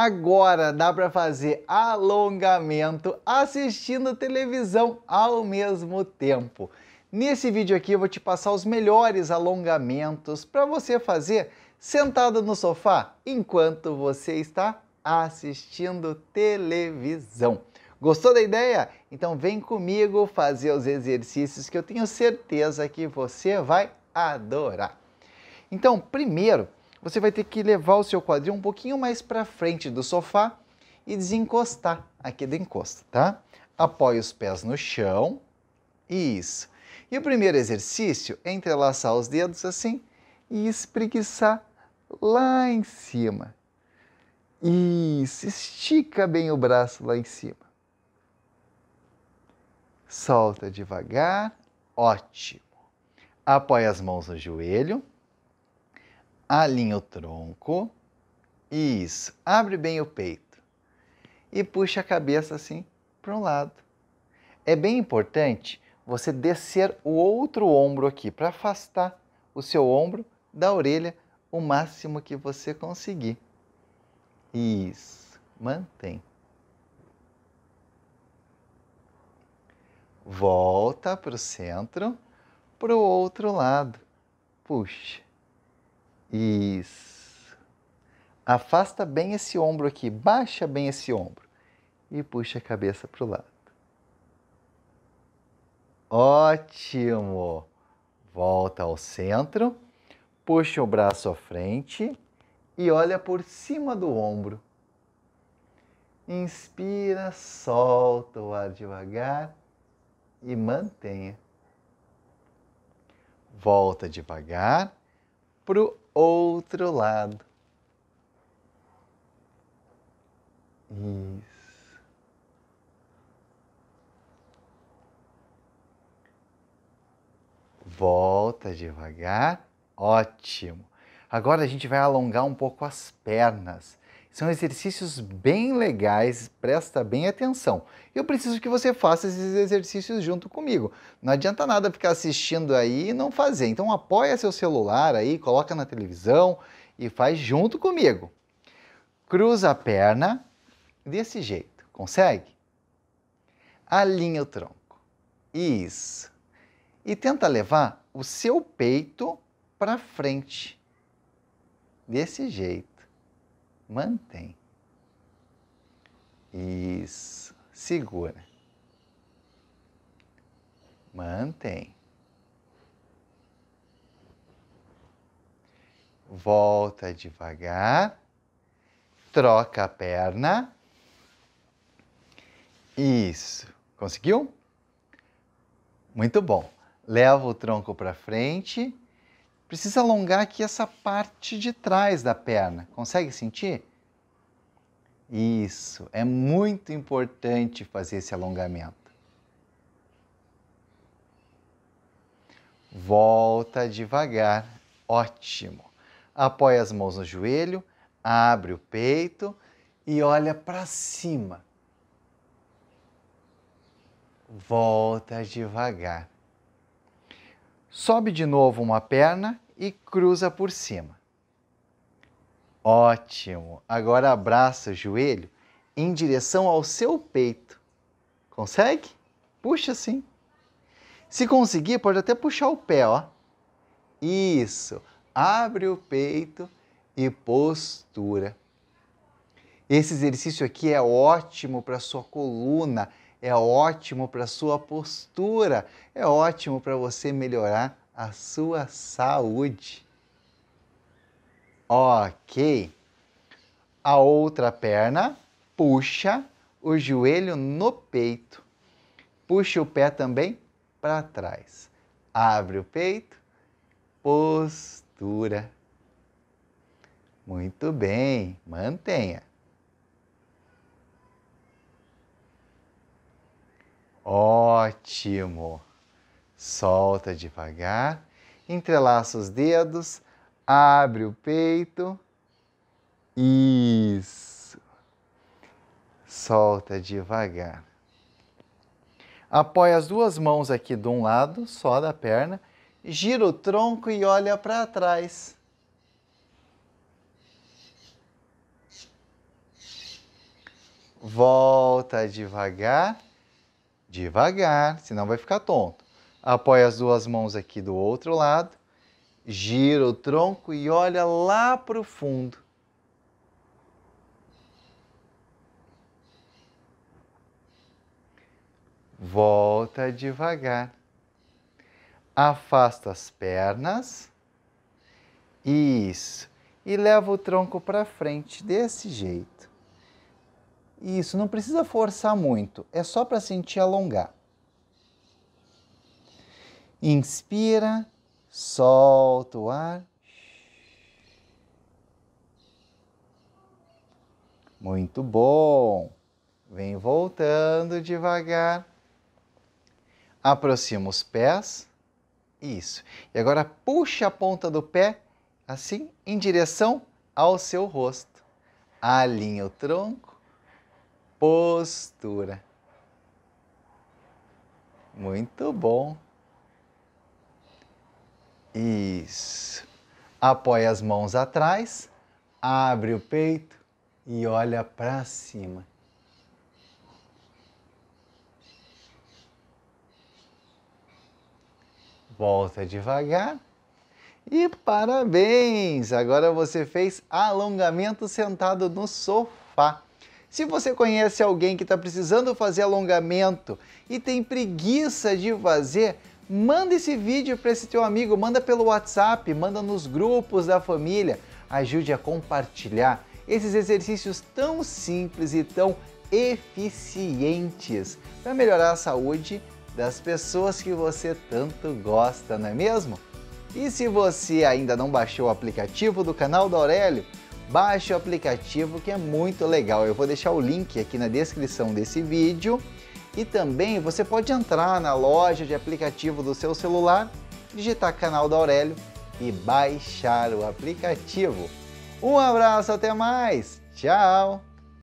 Agora dá para fazer alongamento assistindo televisão ao mesmo tempo. Nesse vídeo aqui eu vou te passar os melhores alongamentos para você fazer sentado no sofá enquanto você está assistindo televisão. Gostou da ideia? Então vem comigo fazer os exercícios que eu tenho certeza que você vai adorar. Então, primeiro, você vai ter que levar o seu quadril um pouquinho mais para frente do sofá e desencostar aqui é da encosta, tá? Apoie os pés no chão. Isso. E o primeiro exercício é entrelaçar os dedos assim e espreguiçar lá em cima. Isso. Estica bem o braço lá em cima. Solta devagar. Ótimo. Apoie as mãos no joelho alinha o tronco. Isso. Abre bem o peito. E puxa a cabeça assim para um lado. É bem importante você descer o outro ombro aqui para afastar o seu ombro da orelha o máximo que você conseguir. Isso. Mantém. Volta para o centro, para o outro lado. Puxa. Isso. Afasta bem esse ombro aqui, baixa bem esse ombro e puxa a cabeça para o lado. Ótimo! Volta ao centro, puxa o braço à frente e olha por cima do ombro. Inspira, solta o ar devagar e mantenha. Volta devagar para o outro lado. Isso. Volta devagar. Ótimo. Agora a gente vai alongar um pouco as pernas. São exercícios bem legais, presta bem atenção. Eu preciso que você faça esses exercícios junto comigo. Não adianta nada ficar assistindo aí e não fazer. Então apoia seu celular aí, coloca na televisão e faz junto comigo. Cruza a perna desse jeito. Consegue? Alinha o tronco. Isso. E tenta levar o seu peito para frente. Desse jeito mantém. Isso. Segura. Mantém. Volta devagar. Troca a perna. Isso. Conseguiu? Muito bom. Leva o tronco para frente precisa alongar aqui essa parte de trás da perna. Consegue sentir? Isso, é muito importante fazer esse alongamento. Volta devagar, ótimo. Apoia as mãos no joelho, abre o peito e olha para cima. Volta devagar. Sobe de novo uma perna e cruza por cima. Ótimo! Agora abraça o joelho em direção ao seu peito. Consegue? Puxa assim. Se conseguir, pode até puxar o pé, ó. Isso. Abre o peito e postura. Esse exercício aqui é ótimo para sua coluna é ótimo para a sua postura, é ótimo para você melhorar a sua saúde. Ok. A outra perna puxa o joelho no peito. Puxa o pé também para trás. Abre o peito. Postura. Muito bem, mantenha. Ótimo. Solta devagar, entrelaça os dedos, abre o peito. Isso. Solta devagar. Apoia as duas mãos aqui de um lado, só da perna, gira o tronco e olha para trás. Volta devagar Devagar, senão vai ficar tonto. Apoia as duas mãos aqui do outro lado, gira o tronco e olha lá para o fundo. Volta devagar. Afasta as pernas. Isso. E leva o tronco para frente desse jeito. Isso, não precisa forçar muito, é só para sentir alongar. Inspira, solta o ar. Muito bom. Vem voltando devagar. Aproxima os pés. Isso. E agora puxa a ponta do pé assim em direção ao seu rosto. Alinha o tronco postura. Muito bom. Isso. Apoia as mãos atrás, abre o peito e olha para cima. Volta devagar. E parabéns! Agora você fez alongamento sentado no sofá. Se você conhece alguém que está precisando fazer alongamento e tem preguiça de fazer, manda esse vídeo para esse teu amigo, manda pelo WhatsApp, manda nos grupos da família, ajude a compartilhar esses exercícios tão simples e tão eficientes para melhorar a saúde das pessoas que você tanto gosta, não é mesmo? E se você ainda não baixou o aplicativo do canal da Aurélio, baixe o aplicativo que é muito legal. Eu vou deixar o link aqui na descrição desse vídeo e também você pode entrar na loja de aplicativo do seu celular, digitar canal da Aurélio e baixar o aplicativo. Um abraço, até mais! Tchau!